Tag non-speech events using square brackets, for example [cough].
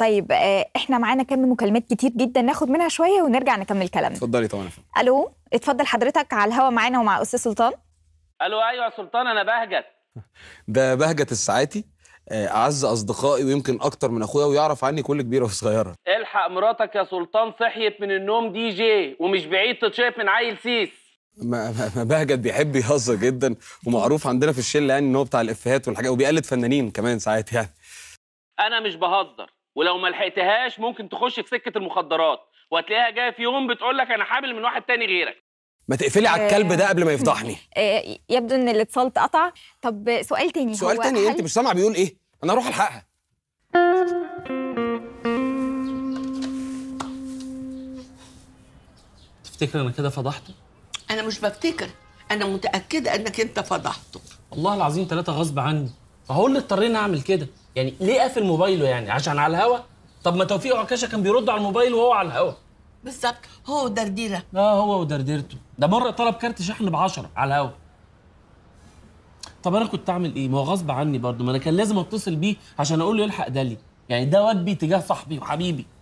طيب آه، احنا معانا كم مكالمات كتير جدا ناخد منها شويه ونرجع نكمل كلامنا اتفضلي طبعا الو اتفضل حضرتك على الهوا معانا ومع استاذ سلطان الو ايوه يا سلطان انا بهجت [laughs] ده بهجت الساعاتي آه، اعز اصدقائي ويمكن اكتر من اخويا ويعرف عني كل كبيره وصغيره الحق مراتك يا سلطان صحيت من النوم دي جي ومش بعيد تتشاف من عيل سيس ما ما بهجت بيحب يهزر جدا ومعروف عندنا في الشله يعني ان هو بتاع الافيهات والحاجات وبيقلد فنانين كمان ساعات يعني انا مش بهزر ولو ما لحقتهاش ممكن تخش في سكه المخدرات وهتلاقيها جايه في يوم بتقول لك انا حامل من واحد تاني غيرك ما تقفلي على الكلب ده آه، قبل ما يفضحني [laughs] آه، يبدو ان الاتصال اتقطع طب سؤال تاني سؤال هو تاني هل... انت مش سامعه بيقول ايه انا هروح الحقها تفتكر انا كده فضحته انا مش بفتكر انا متاكده انك انت فضحته والله العظيم ثلاثه غصب عني فهو اللي اضطرينا اعمل كده يعني ليه قافل موبايله يعني عشان على الهوا طب ما توفيق عكاشه كان بيرد على الموبايل وهو على الهوا بالظبط هو ودرديره اه هو ودرديرته ده مره طلب كارت شحن ب 10 على الهوا طب انا كنت اعمل ايه ما هو غصب عني برضه ما انا كان لازم اتصل بيه عشان اقول له يلحق دالي يعني ده واجبي تجاه صاحبي وحبيبي